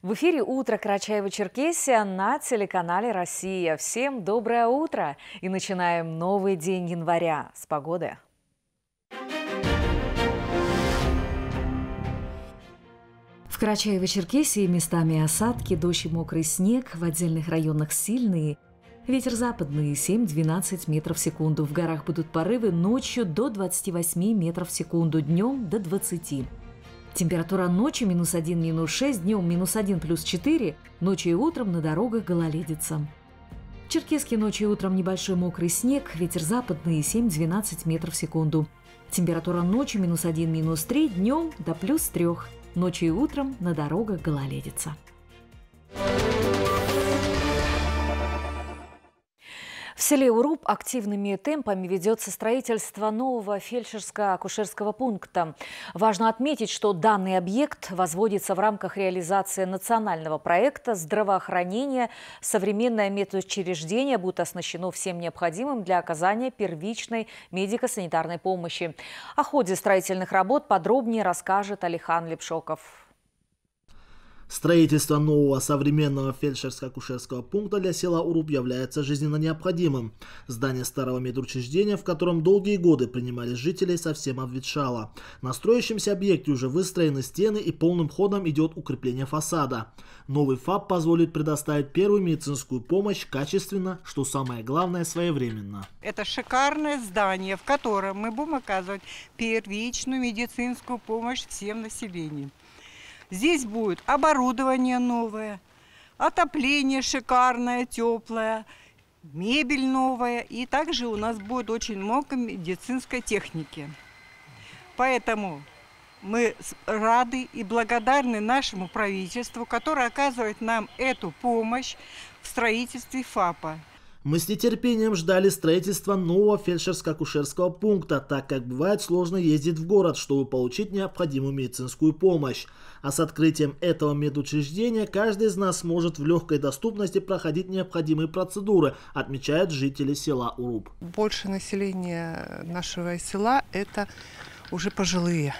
В эфире «Утро Карачаева-Черкесия» на телеканале «Россия». Всем доброе утро! И начинаем новый день января с погоды. В Карачаево-Черкесии местами осадки, дождь и мокрый снег, в отдельных районах сильные. Ветер западный 7-12 метров в секунду. В горах будут порывы ночью до 28 метров в секунду, днем до 20. Температура ночи минус 1, минус 6, днем минус 1, плюс 4, ночью и утром на дорогах гололедица. В Черкеске ночью и утром небольшой мокрый снег, ветер западный 7-12 метров в секунду. Температура ночью минус 1, минус 3, днем до плюс 3. Ночью и утром на дорогах гололедица. В селе Уруб активными темпами ведется строительство нового фельдшерско-акушерского пункта. Важно отметить, что данный объект возводится в рамках реализации национального проекта "Здравоохранения". Современное медучреждение» будет оснащено всем необходимым для оказания первичной медико-санитарной помощи. О ходе строительных работ подробнее расскажет Алихан Лепшоков. Строительство нового современного фельдшерско-акушерского пункта для села Уруб является жизненно необходимым. Здание старого медучреждения, в котором долгие годы принимали жителей, совсем обветшало. На строящемся объекте уже выстроены стены и полным ходом идет укрепление фасада. Новый ФАП позволит предоставить первую медицинскую помощь качественно, что самое главное своевременно. Это шикарное здание, в котором мы будем оказывать первичную медицинскую помощь всем населению. Здесь будет оборудование новое, отопление шикарное, теплое, мебель новая. И также у нас будет очень много медицинской техники. Поэтому мы рады и благодарны нашему правительству, которое оказывает нам эту помощь в строительстве ФАПа. Мы с нетерпением ждали строительства нового фельдшерско-акушерского пункта, так как бывает сложно ездить в город, чтобы получить необходимую медицинскую помощь. А с открытием этого медучреждения каждый из нас сможет в легкой доступности проходить необходимые процедуры, отмечают жители села Уруб. Больше населения нашего села – это уже пожилые.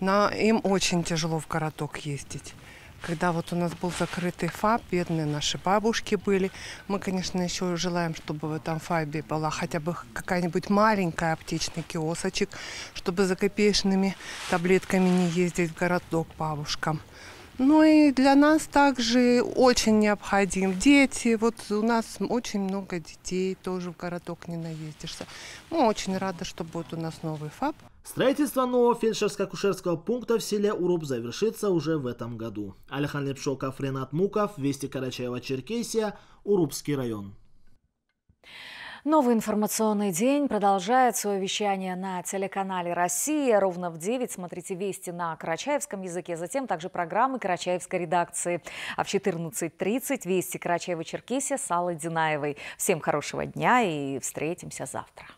На, им очень тяжело в короток ездить когда вот у нас был закрытый ФАБ, бедные наши бабушки были. Мы, конечно, еще желаем, чтобы в этом ФАБе была хотя бы какая-нибудь маленькая аптечный киосочек, чтобы за копеечными таблетками не ездить в городок бабушкам. Ну и для нас также очень необходим дети. Вот у нас очень много детей, тоже в городок не наездишься. Мы очень рады, что будет у нас новый ФАП. Строительство нового фельдшерско-акушерского пункта в селе Уруб завершится уже в этом году. Алихан Лепшоков, Ренат Муков, Вести Карачаева, Черкесия, Урубский район. Новый информационный день продолжает свое вещание на телеканале «Россия». Ровно в 9 смотрите вести на карачаевском языке, затем также программы карачаевской редакции. А в 14.30 вести Карачаева-Черкесия с Аллой Динаевой. Всем хорошего дня и встретимся завтра.